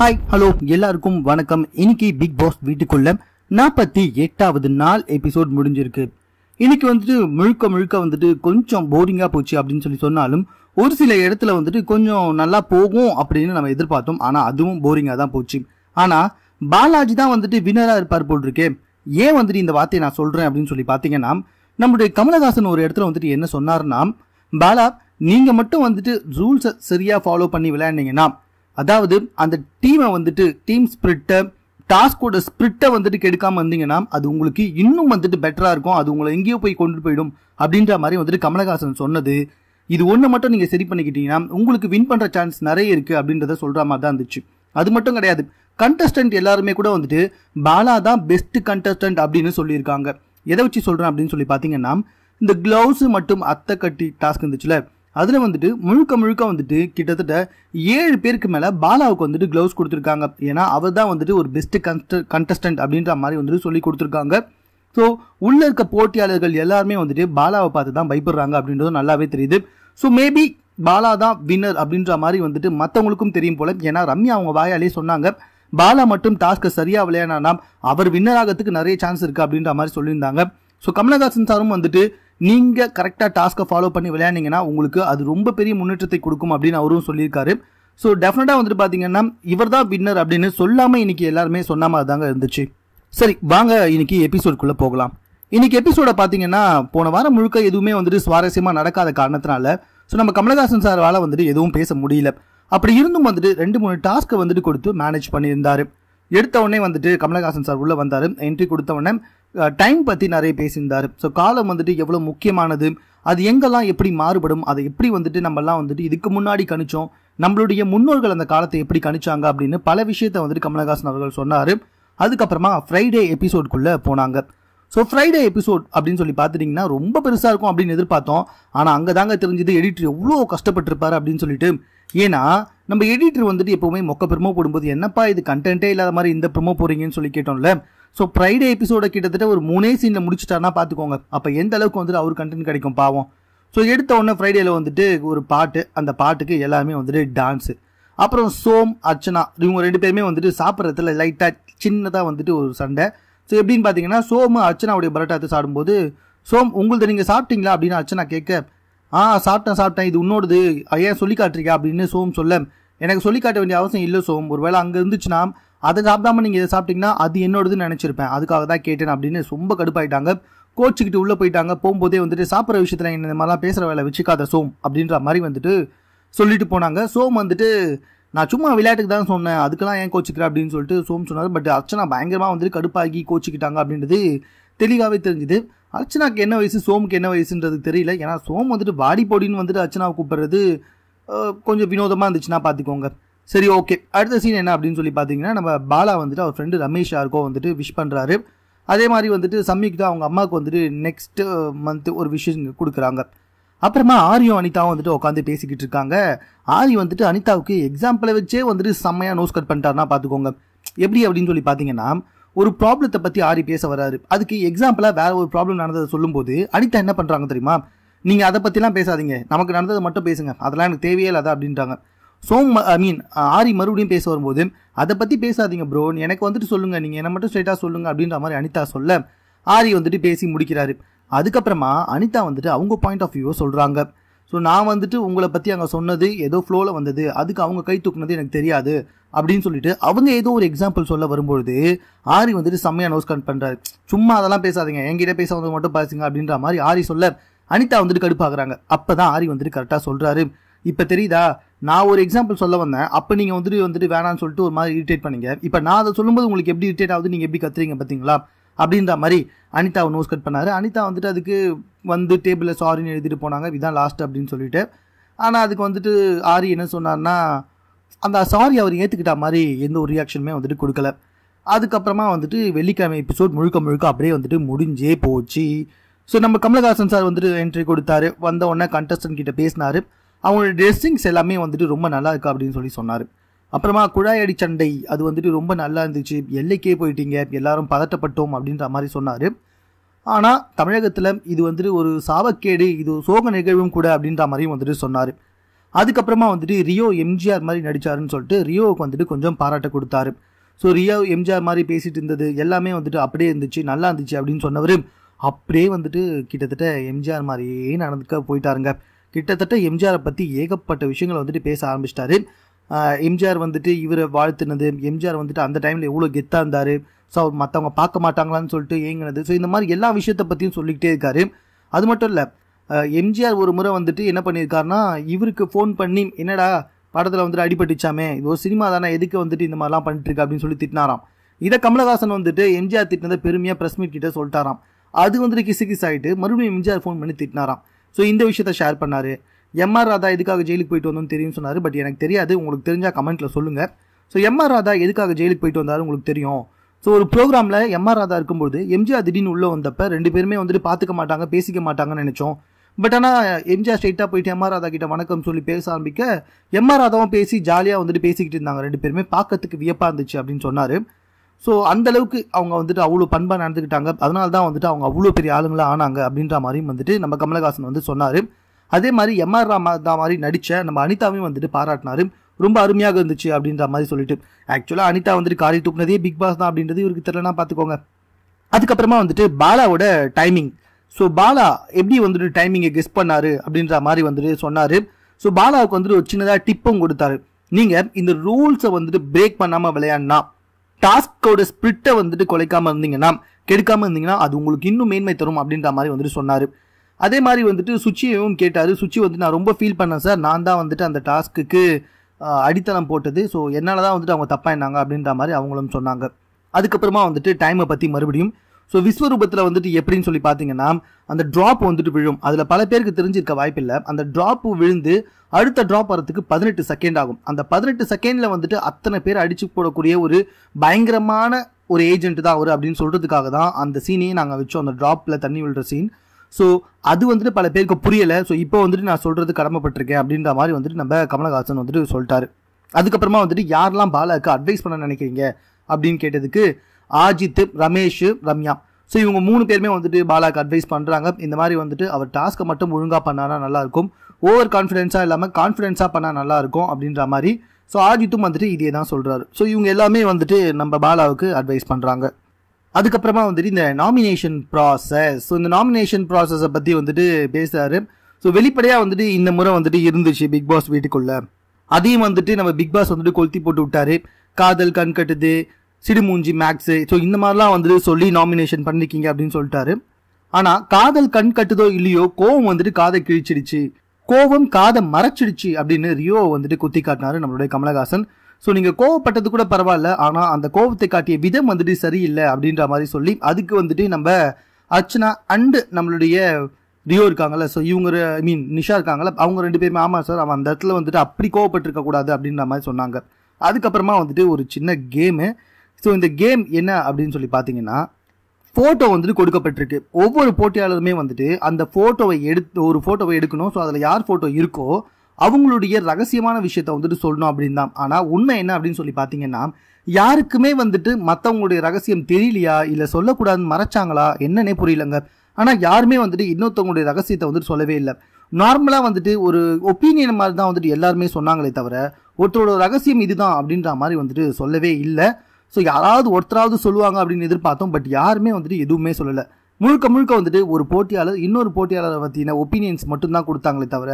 hi hello எல்லாருக்கும் வணக்கம் இன்னைக்கு பிக் பாஸ் வீட்டுக்குள்ள நாற்பத்தி எட்டாவது நாள் எபிசோட் முடிஞ்சிருக்கு இன்னைக்கு வந்துட்டு முழுக்க முழுக்க வந்துட்டு கொஞ்சம் போரிங்காக போச்சு அப்படின்னு சொல்லி சொன்னாலும் ஒரு சில இடத்துல வந்துட்டு கொஞ்சம் நல்லா போகும் அப்படின்னு நம்ம எதிர்பார்த்தோம் ஆனால் அதுவும் போரிங்காக தான் போச்சு ஆனால் பாலாஜி தான் வந்துட்டு வினராக இருப்பார் போல் இருக்கே ஏன் வந்துட்டு இந்த வார்த்தையை நான் சொல்கிறேன் அப்படின்னு சொல்லி பார்த்தீங்கன்னா நம்முடைய கமலஹாசன் ஒரு இடத்துல வந்துட்டு என்ன சொன்னார்னா பாலா நீங்கள் மட்டும் வந்துட்டு ரூல்ஸை சரியாக ஃபாலோ பண்ணி விளையாண்டிங்கன்னா அதாவது அந்த டீமை வந்துட்டு டீம் ஸ்பிரிட்டை டாஸ்கோட ஸ்பிரிட்டை வந்துட்டு கெடுக்காமல் வந்தீங்கன்னா அது உங்களுக்கு இன்னும் வந்துட்டு பெட்டராக இருக்கும் அது உங்களை எங்கேயோ போய் கொண்டு போயிடும் அப்படின்ற மாதிரி வந்துட்டு கமலஹாசன் சொன்னது இது ஒன்று மட்டும் நீங்கள் சரி பண்ணிக்கிட்டீங்கன்னா உங்களுக்கு வின் பண்ணுற சான்ஸ் நிறைய இருக்குது அப்படின்றத சொல்கிற மாதிரி தான் இருந்துச்சு அது மட்டும் கிடையாது கண்டஸ்டன்ட் எல்லாருமே கூட வந்துட்டு பாலா தான் பெஸ்ட் கண்டஸ்டன்ட் அப்படின்னு சொல்லியிருக்காங்க எதை வச்சு சொல்கிறேன் அப்படின்னு சொல்லி பார்த்தீங்கன்னா இந்த க்ளவுஸு மட்டும் அத்தை கட்டி டாஸ்க் இருந்துச்சுல அதில் வந்துட்டு முழுக்க முழுக்க வந்துட்டு கிட்டத்தட்ட ஏழு பேருக்கு மேலே பாலாவுக்கு வந்துட்டு க்ளவுஸ் கொடுத்துருக்காங்க ஏன்னா அவர் தான் வந்துட்டு ஒரு பெஸ்ட்டு கன்ஸ்ட கண்டஸ்டன்ட் அப்படின்ற மாதிரி வந்துட்டு சொல்லி கொடுத்துருக்காங்க ஸோ உள்ளே இருக்க போட்டியாளர்கள் எல்லாருமே வந்துட்டு பாலாவை பார்த்து தான் பயப்படுறாங்க அப்படின்றதும் நல்லாவே தெரியுது ஸோ மேபி பாலா தான் வின்னர் அப்படின்ற மாதிரி வந்துட்டு மற்றவங்களுக்கும் தெரியும் போல ஏன்னா ரம்யா அவங்க வாயாலே சொன்னாங்க பாலா மட்டும் டாஸ்க்கு சரியாக விளையாடினா அவர் வின்னர் ஆகிறதுக்கு நிறைய சான்ஸ் இருக்குது அப்படின்ற மாதிரி சொல்லியிருந்தாங்க ஸோ கமலஹாசன் சாரும் வந்துட்டு நீங்கள் கரெக்டாக டாஸ்க்கை ஃபாலோ பண்ணி விளையாண்டிங்கன்னா உங்களுக்கு அது ரொம்ப பெரிய முன்னேற்றத்தை கொடுக்கும் அப்படின்னு அவரும் சொல்லியிருக்காரு ஸோ டெஃபினட்டாக வந்துட்டு பார்த்தீங்கன்னா இவர் தான் வின்னர் அப்படின்னு சொல்லாமல் இன்றைக்கி எல்லாருமே சொன்ன மாதிரி தாங்க இருந்துச்சு சரி வாங்க இன்றைக்கி எபிசோட்குள்ளே போகலாம் இன்றைக்கி எபிசோடை பார்த்தீங்கன்னா போன வாரம் முழுக்க எதுவுமே வந்துட்டு சுவாரஸ்யமாக நடக்காத காரணத்தினால ஸோ நம்ம கமலஹாசன் சாரால் வந்துட்டு எதுவும் பேச முடியல அப்படி இருந்தும் வந்துட்டு ரெண்டு மூணு டாஸ்க்கை வந்துட்டு கொடுத்து மேனேஜ் பண்ணியிருந்தார் எடுத்த உடனே வந்துட்டு கமலஹாசன் சார் உள்ளே வந்தார் என்ட்ரி கொடுத்த உடனே டைம் பற்றி நிறைய பேசியிருந்தார் ஸோ காலம் வந்துட்டு எவ்வளோ முக்கியமானது அது எங்கெல்லாம் எப்படி மாறுபடும் அதை எப்படி வந்துட்டு நம்மலாம் வந்துட்டு இதுக்கு முன்னாடி கணிச்சோம் நம்மளுடைய முன்னோர்கள் அந்த காலத்தை எப்படி கணிச்சாங்க அப்படின்னு பல விஷயத்தை வந்துட்டு கமலஹாசன் அவர்கள் சொன்னார் அதுக்கப்புறமா ஃப்ரைடே எபிசோட்குள்ளே போனாங்க ஸோ ஃப்ரைடே எபிசோட் அப்படின்னு சொல்லி பார்த்துட்டிங்கன்னா ரொம்ப பெருசாக இருக்கும் அப்படின்னு எதிர்பார்த்தோம் ஆனால் அங்கே தாங்க தெரிஞ்சது எடிட்டர் எவ்வளோ கஷ்டப்பட்டிருப்பார் அப்படின்னு சொல்லிட்டு ஏன்னா நம்ம எடிட்டர் வந்துட்டு எப்போவுமே மொக்க ப்ரமோ போடும்போது என்னப்பா இது கண்டென்ட்டே இல்லாத மாதிரி இந்த ப்ரமோ போகிறீங்கன்னு சொல்லி கேட்டோம்ல ஸோ ஃப்ரைடே எபிசோட கிட்டத்தட்ட ஒரு மூணே சீனில் முடிச்சுட்டாருன்னா பார்த்துக்கோங்க அப்போ எந்த அளவுக்கு வந்துட்டு அவர் கண்டென்ட் கிடைக்கும் பாவம் ஸோ எடுத்த உடனே ஃப்ரைடேயில் வந்துட்டு ஒரு பாட்டு அந்த பாட்டுக்கு எல்லாமே வந்துட்டு டான்ஸு அப்புறம் சோம் அர்ச்சனா இவங்க ரெண்டு பேருமே வந்துட்டு சாப்பிட்றதுல லைட்டாக சின்னதாக வந்துட்டு ஒரு சண்டை ஸோ எப்படின்னு பார்த்தீங்கன்னா சோம் அர்ச்சனாவுடைய பரோட்டாத்து சாப்பிடும்போது சோம் உங்களது நீங்கள் சாப்பிட்டீங்களா அப்படின்னு அர்ச்சனா கேட்க ஆ சாப்பிட்டேன் சாப்பிட்டேன் இது உன்னோடது ஏன் சொல்லி காட்டுறீங்க அப்படின்னு சோம் சொல்ல எனக்கு சொல்லி காட்ட வேண்டிய அவசியம் இல்லை சோம் ஒருவேளை அங்கே இருந்துச்சுன்னா அதை சாப்பிடாம நீங்கள் இதை சாப்பிட்டீங்கன்னா அது என்னோடதுன்னு நினச்சிருப்பேன் அதுக்காக தான் கேட்டேன் அப்படின்னு ரொம்ப கடுப்பாயிட்டாங்க கோச்சுக்கிட்டு உள்ளே போயிட்டாங்க போகும்போதே வந்துட்டு சாப்பிட்ற விஷயத்தில் என்ன இந்த மாதிரிலாம் பேசுகிற வேலை வச்சுக்காத சோம் அப்படின்ற மாதிரி வந்துட்டு சொல்லிட்டு போனாங்க சோம் வந்துட்டு நான் சும்மா விளையாட்டுக்கு தான் சொன்னேன் அதுக்கெல்லாம் ஏன் கோச்சிக்கிறேன் அப்படின்னு சொல்லிட்டு சோம் சொன்னார் பட் அர்ச்சனா பயங்கரமாக வந்துட்டு கடுப்பாகி கோச்சிக்கிட்டாங்க அப்படின்றது தெளிவாகவே தெரிஞ்சுது அர்ச்சனாக்கு என்ன வயசு சோமுக்கு என்ன வயசுன்றது தெரியல ஏன்னா சோம் வந்துட்டு பாடி பொடின்னு வந்துட்டு அர்ச்சனாவை கூப்பிட்றது கொஞ்சம் வினோதமாக இருந்துச்சுன்னா பார்த்துக்கோங்க சரி ஓகே அடுத்த சீன் என்ன அப்படின்னு சொல்லி பார்த்தீங்கன்னா நம்ம பாலா வந்துட்டு அவர் ஃப்ரெண்டு ரமேஷ் யாருக்கோ வந்துட்டு விஷ் பண்ணுறாரு அதே மாதிரி வந்துட்டு தான் அவங்க அம்மாவுக்கு வந்துட்டு நெக்ஸ்ட் மந்த் ஒரு விஷயம் கொடுக்குறாங்க அப்புறமா ஆரியும் அனிதாவும் வந்துட்டு உட்காந்து பேசிக்கிட்டு இருக்காங்க ஆரி வந்துட்டு அனிதாவுக்கு எக்ஸாம்பிளை வச்சே வந்துட்டு செம்மையாக நோஸ் கட் பண்ணிட்டாருன்னா பார்த்துக்கோங்க எப்படி அப்படின்னு சொல்லி பார்த்தீங்கன்னா ஒரு ப்ராப்ளத்தை பற்றி ஆரி பேச வராரு அதுக்கு எக்ஸாம்பிளாக வேறு ஒரு ப்ராப்ளம் நடந்ததை சொல்லும்போது அனிதா என்ன பண்ணுறாங்க தெரியுமா நீங்கள் அதை பற்றிலாம் பேசாதீங்க நமக்கு நடந்ததை மட்டும் பேசுங்க அதெல்லாம் எனக்கு தேவையே இல்லாத அப்படின்றாங்க சோம் ஐ மீன் ஆரி மறுபடியும் பேச வரும்போது அதை பற்றி பேசாதீங்க ப்ரோ எனக்கு வந்துட்டு சொல்லுங்கள் நீங்கள் என்ன மட்டும் ஸ்ட்ரைட்டாக சொல்லுங்கள் அப்படின்ற மாதிரி அனிதா சொல்ல ஆரி வந்துட்டு பேசி முடிக்கிறாரு அதுக்கப்புறமா அனிதா வந்துட்டு அவங்க பாயிண்ட் ஆஃப் வியூவை சொல்கிறாங்க ஸோ நான் வந்துட்டு உங்களை பற்றி அங்கே சொன்னது ஏதோ ஃப்ளோவில் வந்தது அதுக்கு அவங்க கை தூக்குனது எனக்கு தெரியாது அப்படின்னு சொல்லிட்டு அவங்க ஏதோ ஒரு எக்ஸாம்பிள் சொல்ல வரும்பொழுது ஆரி வந்துட்டு செம்மையாக நோஸ் கன் பண்ணுறாரு சும்மா அதெல்லாம் பேசாதீங்க என்கிட்ட பேச வந்தது மட்டும் பேசுங்க அப்படின்ற மாதிரி ஆரி சொல்ல அனிதா வந்துட்டு கடுப்பாகிறாங்க அப்போ தான் ஆரி வந்துட்டு கரெக்டாக சொல்கிறாரு இப்போ தெரியுதா நான் ஒரு எக்ஸாம்பிள் சொல்ல வந்தேன் அப்போ நீங்கள் வந்துட்டு வந்துட்டு வேணான்னு சொல்லிட்டு ஒரு மாதிரி இரிட்டேட் பண்ணீங்க இப்போ நான் அதை சொல்லும்போது உங்களுக்கு எப்படி இரிட்டேட் ஆகுது நீங்கள் எப்படி கத்துறீங்க பார்த்தீங்களா அப்படின்ற மாதிரி அனிதாவை நோஸ் கட் பண்ணார் அனிதா வந்துட்டு அதுக்கு வந்து டேபிளில் சாரின்னு எழுதிட்டு போனாங்க இதுதான் லாஸ்ட் அப்படின்னு சொல்லிட்டு ஆனால் அதுக்கு வந்துட்டு ஆரி என்ன சொன்னார்னா அந்த சாரி அவர் ஏற்றுக்கிட்ட மாதிரி எந்த ஒரு ரியாக்ஷனுமே வந்துட்டு கொடுக்கல அதுக்கப்புறமா வந்துட்டு வெள்ளிக்கிழமை எபிசோட் முழுக்க முழுக்க அப்படியே வந்துட்டு முடிஞ்சே போச்சு ஸோ நம்ம கமலஹாசன் சார் வந்துட்டு என்ட்ரி கொடுத்தாரு வந்த உடனே கண்டஸ்டன்ட் கிட்ட பேசினார் அவங்களோட ட்ரெஸ்ஸிங்ஸ் எல்லாமே வந்துட்டு ரொம்ப நல்லா இருக்கா அப்படின்னு சொல்லி சொன்னார் அப்புறமா குழாய் அடி சண்டை அது வந்துட்டு ரொம்ப நல்லா இருந்துச்சு எல்லைக்கே போயிட்டீங்க எல்லாரும் பதட்டப்பட்டோம் அப்படின்ற மாதிரி சொன்னார் ஆனால் தமிழகத்தில் இது வந்துட்டு ஒரு சாவக்கேடு இது சோக நிகழ்வும் கூட அப்படின்ற மாதிரியும் வந்துட்டு சொன்னார் அதுக்கப்புறமா வந்துட்டு ரியோ எம்ஜிஆர் மாதிரி நடித்தாருன்னு சொல்லிட்டு ரியோவுக்கு வந்துட்டு கொஞ்சம் பாராட்ட கொடுத்தாரு ஸோ ரியோ எம்ஜிஆர் மாதிரி பேசிகிட்டு இருந்தது எல்லாமே வந்துட்டு அப்படியே இருந்துச்சு நல்லா இருந்துச்சு அப்படின்னு சொன்னவர் அப்படியே வந்துட்டு கிட்டத்தட்ட எம்ஜிஆர் மாதிரியே நடந்துக்க போயிட்டாருங்க கிட்டத்தட்ட எம்ஜிஆரை பற்றி ஏகப்பட்ட விஷயங்களை வந்துட்டு பேச ஆரம்பிச்சிட்டாரு எம்ஜிஆர் வந்துட்டு இவரை வாழ்த்துனது எம்ஜிஆர் வந்துட்டு அந்த டைமில் எவ்வளோ கெத்தாக இருந்தார் ஸோ அவர் மற்றவங்க பார்க்க மாட்டாங்களான்னு சொல்லிட்டு ஏங்கினது ஸோ இந்த மாதிரி எல்லா விஷயத்தை பற்றியும் சொல்லிக்கிட்டே இருக்காரு அது மட்டும் இல்லை எம்ஜிஆர் ஒரு முறை வந்துட்டு என்ன பண்ணியிருக்காருன்னா இவருக்கு ஃபோன் பண்ணி என்னடா படத்தில் வந்துட்டு அடிபட்டுச்சாமே இது ஒரு சினிமா தானே எதுக்கு வந்துட்டு இந்த மாதிரிலாம் இருக்கு அப்படின்னு சொல்லி திட்டினாராம் இதை கமலஹாசன் வந்துட்டு எம்ஜிஆர் திட்டினதை பெருமையாக ப்ரெஸ் மீட் கிட்டே சொல்லிட்டாராம் அது வந்துட்டு கிசு கிஸ் ஆகிட்டு மறுபடியும் எம்ஜிஆர் ஃபோன் பண்ணி திட்டினாராம் ஸோ இந்த விஷயத்த ஷேர் பண்ணார் எம்ஆர் ராதா எதுக்காக ஜெயிலுக்கு போயிட்டு வந்தோம்னு தெரியும் சொன்னார் பட் எனக்கு தெரியாது உங்களுக்கு தெரிஞ்சால் கமெண்ட்டில் சொல்லுங்கள் ஸோ எம்ஆர் ராதா எதுக்காக ஜெயிலுக்கு போயிட்டு வந்தார் உங்களுக்கு தெரியும் ஸோ ஒரு ப்ரோக்ராமில் எம்ஆர் ராதா இருக்கும்போது எம்ஜிஆர் திடீர்னு உள்ளே வந்தப்ப ரெண்டு பேருமே வந்துட்டு பார்த்துக்க மாட்டாங்க பேசிக்க மாட்டாங்கன்னு நினச்சோம் பட் ஆனால் எம்ஜிஆர் ஸ்ட்ரைட்டாக போயிட்டு எம்ஆர் ராதா கிட்ட வணக்கம் சொல்லி பேச ஆரம்பிக்க எம்ஆர் ராதாவும் பேசி ஜாலியாக வந்துட்டு பேசிக்கிட்டு இருந்தாங்க ரெண்டு பேருமே பார்க்கறதுக்கு வியப்பாக இருந்துச்சு அப்படின்னு சொன்னார் ஸோ அந்தளவுக்கு அவங்க வந்துட்டு அவ்வளோ பண்பாக நடந்துக்கிட்டாங்க அதனால தான் வந்துட்டு அவங்க அவ்வளோ பெரிய ஆளுங்களாக ஆனாங்க அப்படின்ற மாதிரியும் வந்துட்டு நம்ம கமலஹாசன் வந்து சொன்னார் அதே மாதிரி எம்ஆர் ராமதா மாதிரி நடித்த நம்ம அனிதாவையும் வந்துட்டு பாராட்டினார் ரொம்ப அருமையாக இருந்துச்சு அப்படின்ற மாதிரி சொல்லிட்டு ஆக்சுவலாக அனிதா வந்துட்டு காரி தூக்குனதே பிக் பாஸ் தான் அப்படின்றது இவருக்கு தெரியலனா பார்த்துக்கோங்க அதுக்கப்புறமா வந்துட்டு பாலாவோட டைமிங் ஸோ பாலா எப்படி வந்துட்டு டைமிங்கை கெஸ் பண்ணார் அப்படின்ற மாதிரி வந்துட்டு சொன்னார் ஸோ பாலாவுக்கு வந்துட்டு ஒரு சின்னதாக டிப்பும் கொடுத்தாரு நீங்கள் இந்த ரூல்ஸை வந்துட்டு பிரேக் பண்ணாமல் விளையாடினா டாஸ்கோட ஸ்பிரிட்டை வந்துட்டு குலைக்காமல் இருந்தீங்கன்னா கெடுக்காமல் இருந்தீங்கன்னா அது உங்களுக்கு இன்னும் மேன்மை தரும் அப்படின்ற மாதிரி வந்துட்டு சொன்னார் அதே மாதிரி வந்துட்டு சுச்சியையும் கேட்டார் சுச்சி வந்துட்டு நான் ரொம்ப ஃபீல் பண்ணேன் சார் நான் தான் வந்துட்டு அந்த டாஸ்க்குக்கு அடித்தளம் போட்டது ஸோ என்னால் தான் வந்துட்டு அவங்க தப்பாக என்னாங்க அப்படின்ற மாதிரி அவங்களும் சொன்னாங்க அதுக்கப்புறமா வந்துட்டு டைமை பற்றி மறுபடியும் ஸோ விஸ்வரூபத்தில் வந்துட்டு எப்படின்னு சொல்லி பார்த்தீங்கன்னா அந்த ட்ராப் வந்துட்டு விழும் அதில் பல பேருக்கு தெரிஞ்சிருக்க வாய்ப்பில்லை அந்த ட்ராப் விழுந்து அடுத்த ட்ராப் வரத்துக்கு பதினெட்டு செகண்ட் ஆகும் அந்த பதினெட்டு செகண்டில் வந்துட்டு அத்தனை பேர் அடிச்சு போடக்கூடிய ஒரு பயங்கரமான ஒரு ஏஜென்ட் தான் அவர் அப்படின்னு சொல்கிறதுக்காக தான் அந்த சீனையே நாங்கள் வச்சோம் அந்த ட்ராப்பில் தண்ணி விழுற சீன் ஸோ அது வந்துட்டு பல பேருக்கு புரியலை ஸோ இப்போ வந்துட்டு நான் சொல்கிறது கடமைப்பட்டிருக்கேன் அப்படின்ற மாதிரி வந்துட்டு நம்ம கமலஹாசன் வந்துட்டு சொல்லிட்டாரு அதுக்கப்புறமா வந்துட்டு யாரெல்லாம் பாலாவுக்கு அட்வைஸ் பண்ண நினைக்கிறீங்க அப்படின்னு கேட்டதுக்கு ஆஜித்து ரமேஷ் ரம்யா ஸோ இவங்க மூணு பேருமே வந்துட்டு பாலாக்கு அட்வைஸ் பண்ணுறாங்க இந்த மாதிரி வந்துட்டு அவர் டாஸ்க்கை மட்டும் ஒழுங்காக பண்ணானா நல்லாயிருக்கும் ஓவர் கான்ஃபிடென்ஸாக இல்லாமல் கான்ஃபிடென்ஸாக பண்ணால் நல்லாயிருக்கும் அப்படின்ற மாதிரி ஸோ ஆஜித்தும் வந்துட்டு இதே தான் சொல்கிறாரு ஸோ இவங்க எல்லாமே வந்துட்டு நம்ம பாலாவுக்கு அட்வைஸ் பண்ணுறாங்க அதுக்கப்புறமா வந்துட்டு இந்த நாமினேஷன் ப்ராசஸ் ஸோ இந்த நாமினேஷன் ப்ராசஸை பற்றி வந்துட்டு பேசுகிறாரு ஸோ வெளிப்படையாக வந்துட்டு இந்த முறை வந்துட்டு இருந்துச்சு பிக் பாஸ் வீட்டுக்குள்ளே அதையும் வந்துட்டு நம்ம பிக் பாஸ் வந்துட்டு கொளுத்தி போட்டு விட்டாரு காதல் கண் கட்டுது சிடுமூஞ்சி மேக்ஸு ஸோ இந்த மாதிரிலாம் வந்துட்டு சொல்லி நாமினேஷன் பண்ணிருக்கீங்க அப்படின்னு சொல்லிட்டாரு ஆனால் காதல் கண் கட்டுதோ இல்லையோ கோவம் வந்துட்டு காதை கிழிச்சிடுச்சு கோவம் காதை மறைச்சிடுச்சு அப்படின்னு ரியோ வந்துட்டு குத்தி காட்டினாரு நம்மளுடைய கமலஹாசன் ஸோ நீங்கள் கோவப்பட்டது கூட பரவாயில்ல ஆனால் அந்த கோவத்தை காட்டிய விதம் வந்துட்டு சரியில்லை அப்படின்ற மாதிரி சொல்லி அதுக்கு வந்துட்டு நம்ம அர்ச்சனா அண்டு நம்மளுடைய ரியோ இருக்காங்கல்ல ஸோ இவங்க ஐ மீன் நிஷா இருக்காங்கல்ல அவங்க ரெண்டு பேருமே ஆமாம் சார் அவன் அந்த இடத்துல வந்துட்டு அப்படி கோவப்பட்டிருக்க கூடாது அப்படின்ற மாதிரி சொன்னாங்க அதுக்கப்புறமா வந்துட்டு ஒரு சின்ன கேமு ஸோ இந்த கேம் என்ன அப்படின்னு சொல்லி பார்த்தீங்கன்னா ஃபோட்டோ வந்துட்டு கொடுக்கப்பட்டிருக்கு ஒவ்வொரு போட்டியாளருமே வந்துட்டு அந்த ஃபோட்டோவை எடுத்து ஒரு ஃபோட்டோவை எடுக்கணும் ஸோ அதில் யார் ஃபோட்டோ இருக்கோ அவங்களுடைய ரகசியமான விஷயத்த வந்துட்டு சொல்லணும் அப்படின்னு தான் ஆனால் உண்மை என்ன அப்படின்னு சொல்லி பார்த்தீங்கன்னா யாருக்குமே வந்துட்டு மற்றவங்களுடைய ரகசியம் தெரியலையா இல்லை சொல்லக்கூடாதுன்னு மறைச்சாங்களா என்னன்னே புரியலங்க ஆனால் யாருமே வந்துட்டு இன்னொருத்தவங்களுடைய ரகசியத்தை வந்துட்டு சொல்லவே இல்லை நார்மலாக வந்துட்டு ஒரு ஒப்பீனியன் மாதிரி தான் வந்துட்டு எல்லாருமே சொன்னாங்களே தவிர ஒருத்தரோட ரகசியம் இதுதான் அப்படின்ற மாதிரி வந்துட்டு சொல்லவே இல்லை ஸோ யாராவது ஒருத்தராவது சொல்லுவாங்க அப்படின்னு எதிர்பார்த்தோம் பட் யாருமே வந்துட்டு எதுவுமே சொல்லலை முழுக்க முழுக்க வந்துட்டு ஒரு போட்டியாளர் இன்னொரு போட்டியாளரை பற்றின ஒப்பீனியன்ஸ் மட்டும்தான் கொடுத்தாங்களே தவிர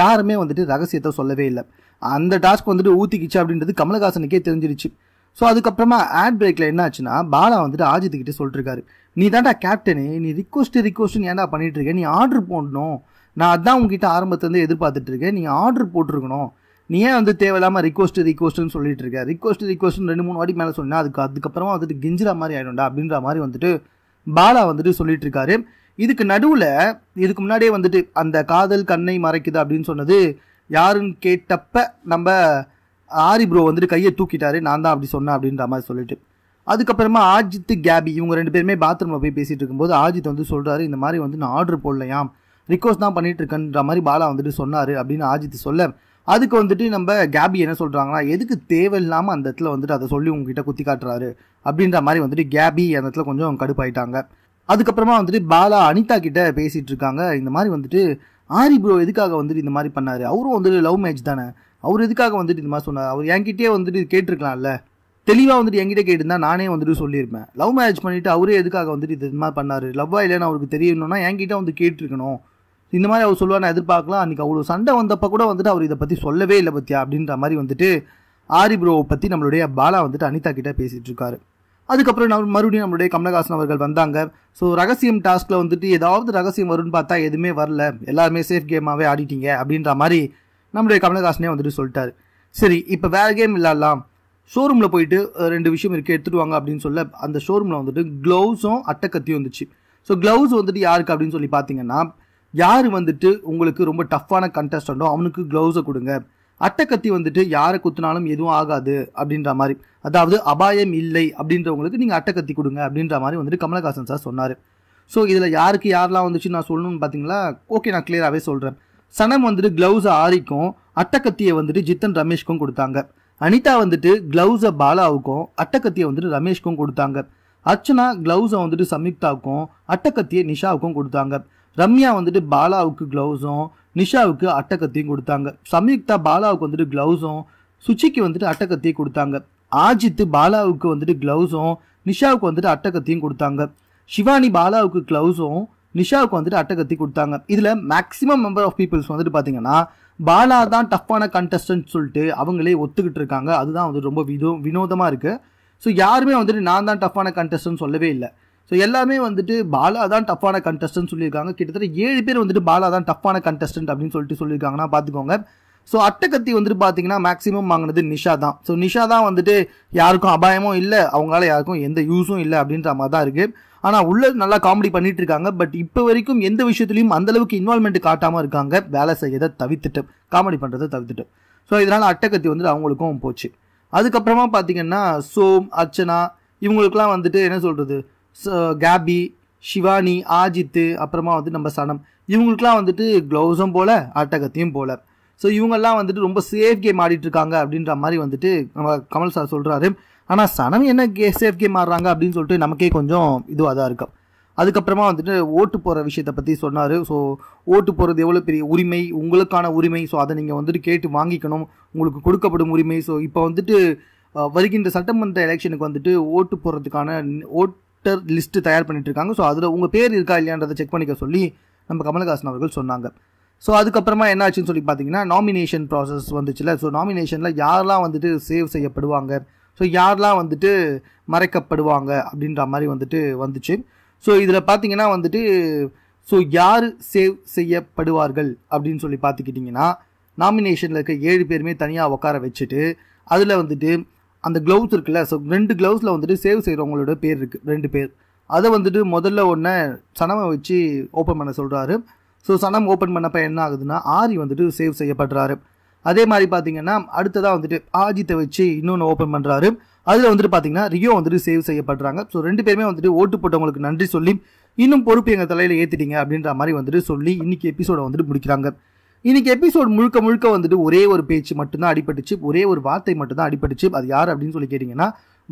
யாருமே வந்துட்டு ரகசியத்தை சொல்லவே இல்லை அந்த டாஸ்க் வந்துட்டு ஊற்றிக்கிச்சு அப்படின்றது கமலஹாசனுக்கே தெரிஞ்சிருச்சு ஸோ அதுக்கப்புறமா ஆட் பிரேக்கில் என்ன ஆச்சுன்னா பாலா வந்துட்டு ஆஜித்துக்கிட்டே சொல்லிட்டுருக்காரு நீ தாண்டா கேப்டனு நீ ரிக்வஸ்ட்டு ரிக்வஸ்ட்னு ஏன்டா பண்ணிட்டு நீ ஆர்டர் போடணும் நான் அதான் உங்ககிட்ட ஆரம்பத்துலேருந்து எதிர்பார்த்துட்டு இருக்கேன் நீ ஆர்டர் போட்டிருக்கணும் நீ ஏன் வந்து தேவையில்லாமல் ரிக்வஸ்ட் ரிக்வஸ்ட்னு சொல்லிட்டு இருக்க ரிக்வஸ்ட் ரிக்வஸ்ட்னு ரெண்டு மூணு வாட்டி மேலே சொன்னால் அதுக்கு அதுக்கப்புறமா வந்துட்டு கிஞ்சிற மாதிரி ஆகிடும்டா அப்படின்ற மாதிரி வந்துட்டு பாலா வந்துட்டு சொல்லிட்டு இருக்காரு இதுக்கு நடுவில் இதுக்கு முன்னாடியே வந்துட்டு அந்த காதல் கண்ணை மறைக்குது அப்படின்னு சொன்னது யாருன்னு கேட்டப்ப நம்ம ஆரி ப்ரோ வந்துட்டு கையை தூக்கிட்டாரு நான் தான் அப்படி சொன்னேன் அப்படின்ற மாதிரி சொல்லிட்டு அதுக்கப்புறமா ஆஜித் கேபி இவங்க ரெண்டு பேருமே பாத்ரூமில் போய் பேசிகிட்டு இருக்கும்போது ஆஜித் வந்து சொல்கிறாரு இந்த மாதிரி வந்து நான் ஆர்டர் போடலையாம் ரிக்வஸ்ட் தான் பண்ணிகிட்டு இருக்கேன்ற மாதிரி பாலா வந்துட்டு சொன்னார் அப்படின்னு ஆஜித் சொல்ல அதுக்கு வந்துட்டு நம்ம கேபி என்ன சொல்கிறாங்கன்னா எதுக்கு தேவையில்லாமல் அந்த இடத்துல வந்துட்டு அதை சொல்லி உங்ககிட்ட குத்தி காட்டுறாரு அப்படின்ற மாதிரி வந்துட்டு கேபி அந்த இடத்துல கொஞ்சம் கடுப்பாயிட்டாங்க அதுக்கப்புறமா வந்துட்டு பாலா அனிதா கிட்ட பேசிகிட்டு இருக்காங்க இந்த மாதிரி வந்துட்டு ஆரி ப்ரோ எதுக்காக வந்துட்டு இந்த மாதிரி பண்ணார் அவரும் வந்துட்டு லவ் மேட்ச் தானே அவர் எதுக்காக வந்துட்டு இந்த மாதிரி சொன்னார் அவர் என்கிட்டயே வந்துட்டு இது கேட்டிருக்கலாம்ல தெளிவாக வந்துட்டு என்கிட்ட கேட்டிருந்தா நானே வந்துட்டு சொல்லியிருப்பேன் லவ் மேரேஜ் பண்ணிவிட்டு அவரே எதுக்காக வந்துட்டு இது மாதிரி பண்ணார் லவ்வாக இல்லைன்னு அவருக்கு தெரியணும்னா என்கிட்ட வந்து கேட்டிருக்கணும் இந்த மாதிரி அவர் சொல்லுவார் நான் எதிர்பார்க்கலாம் அன்றைக்கி அவ்வளோ சண்டை வந்தப்போ கூட வந்துட்டு அவர் இதை பற்றி சொல்லவே இல்லை பற்றியா அப்படின்ற மாதிரி வந்துட்டு ஆரி ப்ரோவை பற்றி நம்மளுடைய பாலா வந்துட்டு அனிதா கிட்டே பேசிகிட்டு இருக்காரு அதுக்கப்புறம் நம்ம மறுபடியும் நம்மளுடைய கமலஹாசன் அவர்கள் வந்தாங்க ஸோ ரகசியம் டாஸ்கில் வந்துட்டு ஏதாவது ரகசியம் வரும்னு பார்த்தா எதுவுமே வரல எல்லாருமே சேஃப் கேமாகவே ஆடிட்டீங்க அப்படின்ற மாதிரி நம்மளுடைய கமலஹாசனே வந்துட்டு சொல்லிட்டாரு சரி இப்போ வேறு கேம் இல்லாடலாம் ஷோரூமில் போயிட்டு ரெண்டு விஷயம் இருக்குது எடுத்துகிட்டு வாங்க அப்படின்னு சொல்ல அந்த ஷோரூமில் வந்துட்டு க்ளவுஸும் அட்டைக்கத்தியும் வந்துச்சு ஸோ க்ளவுஸ் வந்துட்டு யாருக்கு அப்படின்னு சொல்லி பார்த்தீங்கன்னா யார் வந்துட்டு உங்களுக்கு ரொம்ப டஃப்பான கண்டஸ்டண்டோ அவனுக்கு க்ளவுஸை கொடுங்க அட்டைக்கத்தி வந்துட்டு யாரை குத்தினாலும் எதுவும் ஆகாது அப்படின்ற மாதிரி அதாவது அபாயம் இல்லை அப்படின்றவங்களுக்கு நீங்கள் அட்டைக்கத்தி கொடுங்க அப்படின்ற மாதிரி வந்துட்டு கமலஹாசன் சார் சொன்னார் ஸோ இதில் யாருக்கு யாரெல்லாம் வந்துச்சு நான் சொல்லணும்னு பார்த்தீங்களா ஓகே நான் கிளியராகவே சொல்கிறேன் சனம் வந்துட்டு க்ளவுஸை ஆரிக்கும் அட்டைக்கத்தியை வந்துட்டு ஜித்தன் ரமேஷ்க்கும் கொடுத்தாங்க அனிதா வந்துட்டு க்ளவுஸை பாலாவுக்கும் அட்டைக்கத்தியை வந்துட்டு ரமேஷ்க்கும் கொடுத்தாங்க அர்ச்சனா க்ளவுஸை வந்துட்டு சம்யுக்தாவுக்கும் அட்டக்கத்தியை நிஷாவுக்கும் கொடுத்தாங்க ரம்யா வந்துட்டு பாலாவுக்கு க்ளவுஸும் நிஷாவுக்கு அட்டக்கத்தையும் கொடுத்தாங்க சம்யுக்தா பாலாவுக்கு வந்துட்டு க்ளவுஸும் சுச்சிக்கு வந்துட்டு அட்டக்கத்தையும் கொடுத்தாங்க ஆஜித்து பாலாவுக்கு வந்துட்டு க்ளவுஸும் நிஷாவுக்கு வந்துட்டு அட்டக்கத்தையும் கொடுத்தாங்க சிவானி பாலாவுக்கு க்ளவுஸும் நிஷாவுக்கு வந்துட்டு அட்டகத்தி கொடுத்தாங்க இதில் மேக்ஸிமம் மெம்பர் ஆஃப் பீப்புள்ஸ் வந்துட்டு பார்த்தீங்கன்னா பாலா தான் டஃப்பான கண்டஸ்டன்ட் சொல்லிட்டு அவங்களே ஒத்துக்கிட்டு இருக்காங்க அதுதான் வந்துட்டு ரொம்ப விதோ வினோதமாக இருக்குது ஸோ யாருமே வந்துட்டு நான் தான் டஃப்பான கண்டஸ்டன்ட் சொல்லவே இல்லை ஸோ எல்லாமே வந்துட்டு பாலா தான் டஃப்பான கண்டஸ்டன்ட் சொல்லியிருக்காங்க கிட்டத்தட்ட ஏழு பேர் வந்துட்டு பாலா தான் டஃப்பான கண்டஸ்டன்ட் அப்படின்னு சொல்லிட்டு சொல்லியிருக்காங்கன்னா பார்த்துக்கோங்க ஸோ அட்டக்கத்தி வந்துட்டு பார்த்தீங்கன்னா மேக்ஸிமம் வாங்கினது நிஷா தான் ஸோ நிஷா தான் வந்துட்டு யாருக்கும் அபாயமும் இல்லை அவங்களால யாருக்கும் எந்த யூஸும் இல்லை அப்படின்ற மாதிரி தான் இருக்குது ஆனால் உள்ள நல்லா காமெடி பண்ணிட்டு இருக்காங்க பட் இப்போ வரைக்கும் எந்த விஷயத்துலையும் அந்தளவுக்கு இன்வால்மெண்ட் காட்டாமல் இருக்காங்க வேலை செய்யதை தவிர்த்துட்டு காமெடி பண்ணுறதை தவிர்த்துட்டு ஸோ இதனால் அட்டக்கத்தி வந்துட்டு அவங்களுக்கும் போச்சு அதுக்கப்புறமா பார்த்தீங்கன்னா சோம் அர்ச்சனா இவங்களுக்குலாம் வந்துட்டு என்ன சொல்கிறது கேபி ஷிவானி ஆஜித்து அப்புறமா வந்து நம்ம சனம் இவங்களுக்குலாம் வந்துட்டு க்ளவுஸும் போல் அட்டகத்தையும் போல் ஸோ இவங்கெல்லாம் வந்துட்டு ரொம்ப சேஃப் கேம் ஆடிட்டு இருக்காங்க அப்படின்ற மாதிரி வந்துட்டு நம்ம கமல் சார் சொல்கிறாரு ஆனால் சனம் என்ன கே சேஃப் கேம் ஆடுறாங்க அப்படின்னு சொல்லிட்டு நமக்கே கொஞ்சம் இதுவாக தான் இருக்கும் அதுக்கப்புறமா வந்துட்டு ஓட்டு போகிற விஷயத்தை பற்றி சொன்னார் ஸோ ஓட்டு போகிறது எவ்வளோ பெரிய உரிமை உங்களுக்கான உரிமை ஸோ அதை நீங்கள் வந்துட்டு கேட்டு வாங்கிக்கணும் உங்களுக்கு கொடுக்கப்படும் உரிமை ஸோ இப்போ வந்துட்டு வருகின்ற சட்டமன்ற எலெக்ஷனுக்கு வந்துட்டு ஓட்டு போடுறதுக்கான ஓட் ஆக்டர் லிஸ்ட்டு தயார் பண்ணிட்டு இருக்காங்க ஸோ அதில் உங்கள் பேர் இருக்கா இல்லையான்றதை செக் பண்ணிக்க சொல்லி நம்ம கமலஹாசன் அவர்கள் சொன்னாங்க ஸோ அதுக்கப்புறமா என்ன ஆச்சுன்னு சொல்லி பார்த்தீங்கன்னா நாமினேஷன் ப்ராசஸ் வந்துச்சுல ஸோ நாமினேஷனில் யாரெல்லாம் வந்துட்டு சேவ் செய்யப்படுவாங்க ஸோ யாரெல்லாம் வந்துட்டு மறைக்கப்படுவாங்க அப்படின்ற மாதிரி வந்துட்டு வந்துச்சு ஸோ இதில் பார்த்தீங்கன்னா வந்துட்டு ஸோ யார் சேவ் செய்யப்படுவார்கள் அப்படின்னு சொல்லி பார்த்துக்கிட்டிங்கன்னா நாமினேஷனில் இருக்க ஏழு பேருமே தனியாக உட்கார வச்சுட்டு அதில் வந்துட்டு அந்த க்ளவுஸ் இருக்குல்ல ஸோ ரெண்டு க்ளவுஸில் வந்துட்டு சேவ் செய்கிறவங்களோட பேர் இருக்குது ரெண்டு பேர் அதை வந்துட்டு முதல்ல ஒன்று சனமை வச்சு ஓப்பன் பண்ண சொல்கிறாரு ஸோ சனம் ஓப்பன் பண்ணப்போ என்ன ஆகுதுன்னா ஆரி வந்துட்டு சேவ் செய்யப்படுறாரு அதே மாதிரி பார்த்தீங்கன்னா அடுத்ததாக வந்துட்டு ஆஜித்தை வச்சு இன்னொன்று ஓப்பன் பண்ணுறாரு அதில் வந்துட்டு பார்த்தீங்கன்னா ரியோ வந்துட்டு சேவ் செய்யப்படுறாங்க ஸோ ரெண்டு பேருமே வந்துட்டு ஓட்டு போட்டவங்களுக்கு நன்றி சொல்லி இன்னும் பொறுப்பு எங்கள் தலையில் ஏற்றிட்டீங்க அப்படின்ற மாதிரி வந்துட்டு சொல்லி இன்றைக்கி எபிசோடை வந்துட்டு முடிக்கிறாங்க இன்னைக்கு எபிசோட் முழுக்க முழுக்க வந்துட்டு ஒரே ஒரு பேச்சு மட்டும்தான் அடிப்பட்டுச்சு ஒரே ஒரு வார்த்தை மட்டும்தான் அடிப்பட்டுச்சு அது யார் அப்படின்னு சொல்லி கேட்டிங்கன்னா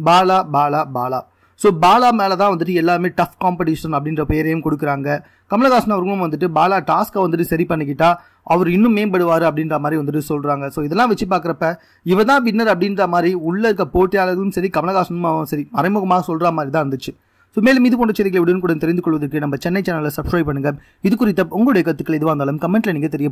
பாலா பாலா பாலா ஸோ பாலா மேலே தான் வந்துட்டு எல்லாமே டஃப் காம்படிஷன் அப்படின்ற பெயரையும் கொடுக்குறாங்க கமலஹாசன் அவர்களும் வந்துட்டு பாலா டாஸ்க்கை வந்துட்டு சரி பண்ணிக்கிட்டா அவர் இன்னும் மேம்படுவார் அப்படின்ற மாதிரி வந்துட்டு சொல்கிறாங்க ஸோ இதெல்லாம் வச்சு பார்க்குறப்ப இவ தான் பின்னர் அப்படின்ற மாதிரி உள்ள இருக்க போட்டியாளர்களும் சரி கமலஹாசனும் சரி மறைமுகமாக சொல்கிற மாதிரி தான் இருந்துச்சு ஸோ மேலும் இது போன்ற செய்திகளை உடனுக்குடன் தெரிந்து கொள்வதற்கு நம்ம சென்னை சேனலை சப்ஸ்கிரைப் பண்ணுங்கள் இது குறித்த உங்களுடைய கருத்துக்கள் எதுவாக இருந்தாலும் கமெண்ட்டில் நீங்கள் தெரியப்படும்